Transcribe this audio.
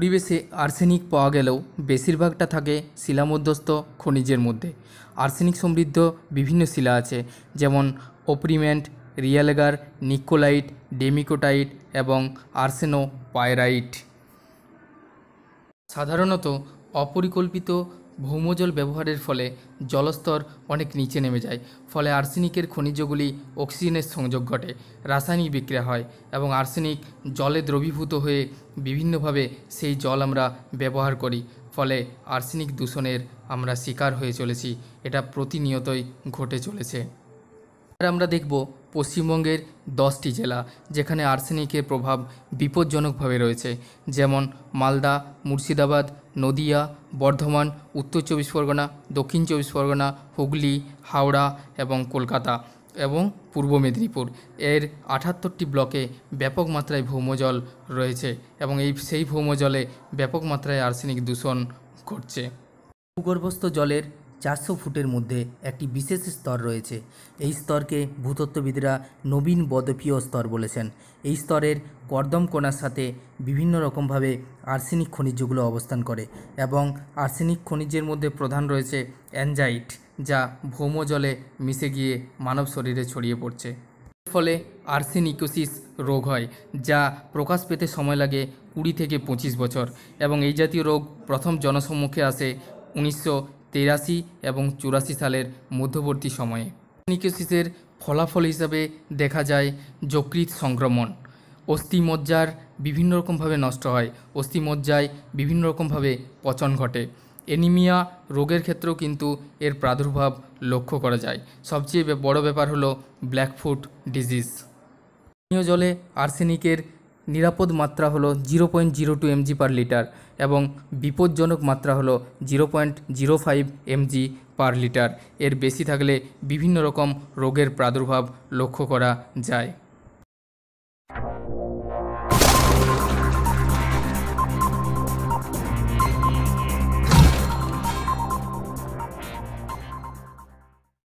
পরিবেশে আর্সেনিক পাওয়া গেলেও বেশিরভাগটা থাকে শিলামধ্যস্থ খনিজের মধ্যে আর্সেনিক সমৃদ্ধ বিভিন্ন শিলা আছে যেমন অপ্রিমেন্ট রিয়ালেগার নিকোলাইট ডেমিকোটাইট এবং আর্সেনো পায়রাইট সাধারণত অপরিকল্পিত ভৌমজল ব্যবহারের ফলে জলস্তর অনেক নিচে নেমে যায় ফলে আর্সেনিকের খনিজগুলি অক্সিজেনের সংযোগ ঘটে রাসায়নিক বিক্রিয়া হয় এবং আর্সেনিক জলে দ্রবীভূত হয়ে বিভিন্নভাবে সেই জল আমরা ব্যবহার করি ফলে আর্সেনিক দূষণের আমরা শিকার হয়ে চলেছি এটা প্রতিনিয়তই ঘটে চলেছে আমরা দেখব পশ্চিমবঙ্গের দশটি জেলা যেখানে আর্সেনিকের প্রভাব বিপজ্জনকভাবে রয়েছে যেমন মালদা মুর্শিদাবাদ নদিয়া বর্ধমান উত্তর চব্বিশ পরগনা দক্ষিণ চব্বিশ পরগনা হুগলি হাওড়া এবং কলকাতা এবং পূর্ব মেদিনীপুর এর আঠাত্তরটি ব্লকে ব্যাপক মাত্রায় ভৌমজল রয়েছে এবং এই সেই ভৌমজলে ব্যাপক মাত্রায় আর্সেনিক দূষণ ঘটছে ভূগর্ভস্থ জলের চারশো ফুটের মধ্যে একটি বিশেষ স্তর রয়েছে এই স্তরকে ভূতত্ত্ববিদরা নবীন বদপীয় স্তর বলেছেন এই স্তরের কর্দম কোনার সাথে বিভিন্ন রকমভাবে আর্সেনিক খনিজগুলো অবস্থান করে এবং আর্সেনিক খনিজের মধ্যে প্রধান রয়েছে অ্যানজাইট যা ভৌম জলে মিশে গিয়ে মানব শরীরে ছড়িয়ে পড়ছে ফলে আর্সেনিকোসিস রোগ হয় যা প্রকাশ পেতে সময় লাগে কুড়ি থেকে পঁচিশ বছর এবং এই জাতীয় রোগ প্রথম জনসম্মুখে আসে উনিশশো তেরাশি এবং চুরাশি সালের মধ্যবর্তী সময়ে নিকোসিসের ফলাফল হিসাবে দেখা যায় যকৃত সংক্রমণ অস্থিমজ্জার বিভিন্ন রকমভাবে নষ্ট হয় অস্থিমজ্জায় বিভিন্ন রকমভাবে পচন ঘটে এনিমিয়া রোগের ক্ষেত্রেও কিন্তু এর প্রাদুর্ভাব লক্ষ্য করা যায় সবচেয়ে বড় ব্যাপার হলো ব্ল্যাকফুট ডিজিজ পানীয় জলে আর্সেনিকের নিরাপদ মাত্রা হলো zero point zero two mg per litre এবং বিপজ্জনক মাত্রা হলো zero point zero five mg per litre এর বেশি থাকলে বিভিন্ন রকম রোগের প্রাদুর্ভাব লক্ষ্য করা যায়